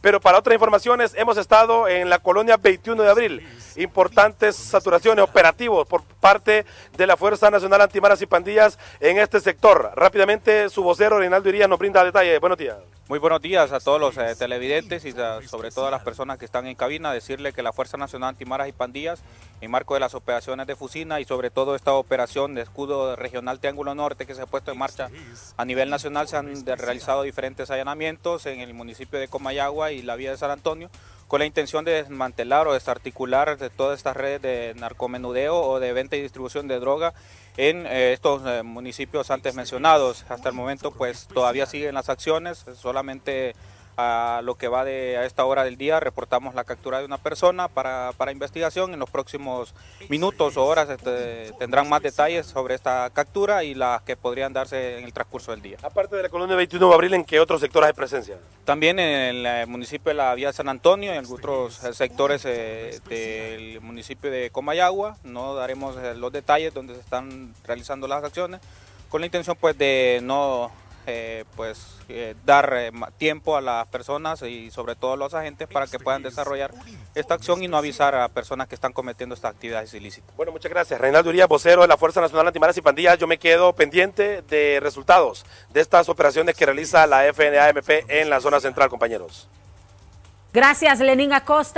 Pero para otras informaciones, hemos estado en la colonia 21 de abril. Importantes saturaciones operativos por parte de la Fuerza Nacional Antimaras y Pandillas en este sector. Rápidamente, su vocero Reinaldo Irías nos brinda detalles. Buenos días. Muy buenos días a todos los eh, televidentes y sobre todo a las personas que están en cabina. Decirle que la Fuerza Nacional Antimaras y Pandillas, en marco de las operaciones de Fusina y sobre todo esta operación de escudo regional Triángulo Norte que se ha puesto en marcha a nivel nacional, se han realizado diferentes allanamientos en el municipio de Comayagua y la vía de San Antonio con la intención de desmantelar o desarticular de todas estas redes de narcomenudeo o de venta y distribución de droga en eh, estos eh, municipios antes mencionados. Hasta el momento pues todavía siguen las acciones, solamente a lo que va de a esta hora del día reportamos la captura de una persona para, para investigación. En los próximos minutos o horas este, tendrán más detalles sobre esta captura y las que podrían darse en el transcurso del día. Aparte de la colonia 21 de abril, ¿en qué otros sectores hay presencia? También en el eh, municipio de la Vía San Antonio, en otros eh, sectores eh, del municipio de Comayagua. No daremos los detalles donde se están realizando las acciones con la intención pues de no eh, pues eh, dar eh, tiempo a las personas y sobre todo a los agentes para que puedan desarrollar esta acción y no avisar a personas que están cometiendo estas actividades ilícitas. Bueno, muchas gracias. Reinaldo Urias, vocero de la Fuerza Nacional Antimaras y Pandillas. Yo me quedo pendiente de resultados de estas operaciones que realiza la FNAMP en la zona central, compañeros. Gracias, Lenín Acosta.